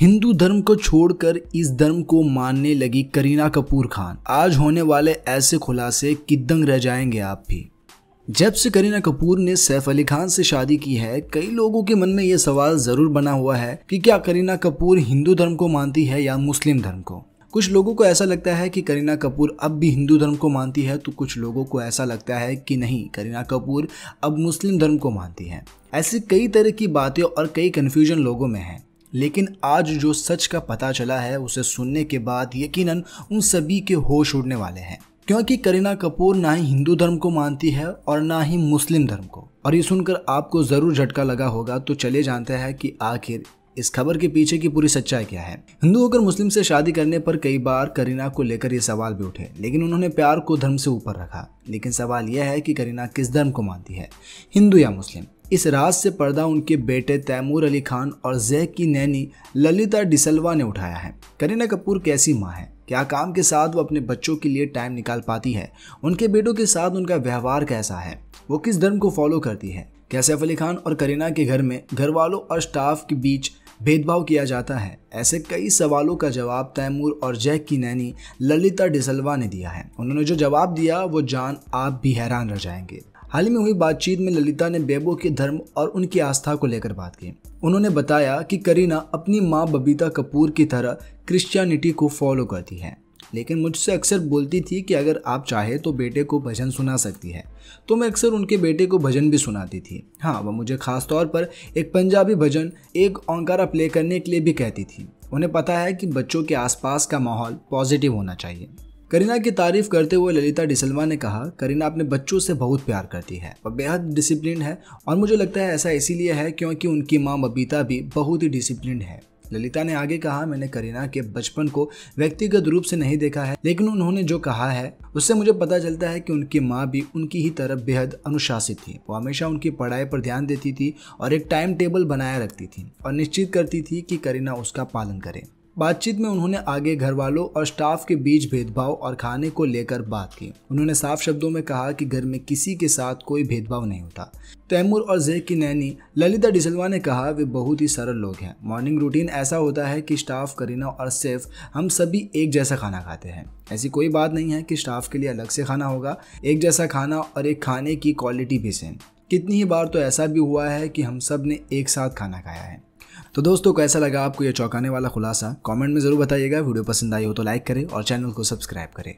हिंदू धर्म को छोड़कर इस धर्म को मानने लगी करीना कपूर खान आज होने वाले ऐसे खुलासे कि दंग रह जाएंगे आप भी जब से करीना कपूर ने सैफ अली खान से शादी की है कई लोगों के मन में ये सवाल जरूर बना हुआ है कि क्या करीना कपूर हिंदू धर्म को मानती है या मुस्लिम धर्म को कुछ लोगों को ऐसा लगता है कि करीना कपूर अब भी हिंदू धर्म को मानती है तो कुछ लोगों को ऐसा लगता है कि नहीं करीना कपूर अब मुस्लिम धर्म को मानती है ऐसी कई तरह की बातें और कई कन्फ्यूजन लोगों में है लेकिन आज जो सच का पता चला है उसे सुनने के बाद यकीनन उन सभी के होश उड़ने वाले हैं क्योंकि करीना कपूर ना ही हिंदू धर्म को मानती है और ना ही मुस्लिम धर्म को और ये सुनकर आपको ज़रूर झटका लगा होगा तो चले जानते हैं कि आखिर इस खबर के पीछे की पूरी सच्चाई क्या है हिंदू होकर मुस्लिम से शादी करने पर कई बार करीना को लेकर ये सवाल भी उठे लेकिन उन्होंने प्यार को धर्म से ऊपर रखा लेकिन सवाल यह है कि करीना किस धर्म को मानती है हिंदू या मुस्लिम इस राज से पर्दा उनके बेटे तैमूर अली खान और जैक की नैनी ललिता डिसलवा ने उठाया है करीना कपूर कैसी माँ है क्या काम के साथ वो अपने बच्चों के लिए टाइम निकाल पाती है उनके बेटों के साथ उनका व्यवहार कैसा है वो किस धर्म को फॉलो करती है क्या सैफ अली खान और करीना के घर में घर वालों और स्टाफ के बीच भेदभाव किया जाता है ऐसे कई सवालों का जवाब तैमूर और जैक की नैनी ललिता डिसलवा ने दिया है उन्होंने जो जवाब दिया वो जान आप भी हैरान रह जाएंगे हाल ही में हुई बातचीत में ललिता ने बेबो के धर्म और उनकी आस्था को लेकर बात की उन्होंने बताया कि करीना अपनी माँ बबीता कपूर की तरह क्रिश्चियनिटी को फॉलो करती है लेकिन मुझसे अक्सर बोलती थी कि अगर आप चाहें तो बेटे को भजन सुना सकती है तो मैं अक्सर उनके बेटे को भजन भी सुनाती थी हाँ वह मुझे खास तौर पर एक पंजाबी भजन एक ओंकारा प्ले करने के लिए भी कहती थी उन्हें पता है कि बच्चों के आसपास का माहौल पॉजिटिव होना चाहिए करीना की तारीफ करते हुए ललिता डिसलवा ने कहा करीना अपने बच्चों से बहुत प्यार करती है वह बेहद डिसिप्लिन है और मुझे लगता है ऐसा इसीलिए है क्योंकि उनकी माँ बबीता भी बहुत ही डिसिप्लिन है ललिता ने आगे कहा मैंने करीना के बचपन को व्यक्तिगत रूप से नहीं देखा है लेकिन उन्होंने जो कहा है उससे मुझे पता चलता है कि उनकी माँ भी उनकी ही तरफ बेहद अनुशासित थी वो हमेशा उनकी पढ़ाई पर ध्यान देती थी और एक टाइम टेबल बनाए रखती थी और निश्चित करती थी कि करीना उसका पालन करें बातचीत में उन्होंने आगे घर वालों और स्टाफ के बीच भेदभाव और खाने को लेकर बात की उन्होंने साफ शब्दों में कहा कि घर में किसी के साथ कोई भेदभाव नहीं होता तैमूर और जैक की नैनी ललिता डिसलवा ने कहा वे बहुत ही सरल लोग हैं मॉर्निंग रूटीन ऐसा होता है कि स्टाफ करीना और सेफ हम सभी एक जैसा खाना खाते हैं ऐसी कोई बात नहीं है कि स्टाफ के लिए अलग से खाना होगा एक जैसा खाना और एक खाने की क्वालिटी भी सेम कितनी ही बार तो ऐसा भी हुआ है कि हम सब ने एक साथ खाना खाया है तो दोस्तों कैसा लगा आपको यह चौंकाने वाला खुलासा कमेंट में ज़रूर बताइएगा वीडियो पसंद आई हो तो लाइक करें और चैनल को सब्सक्राइब करें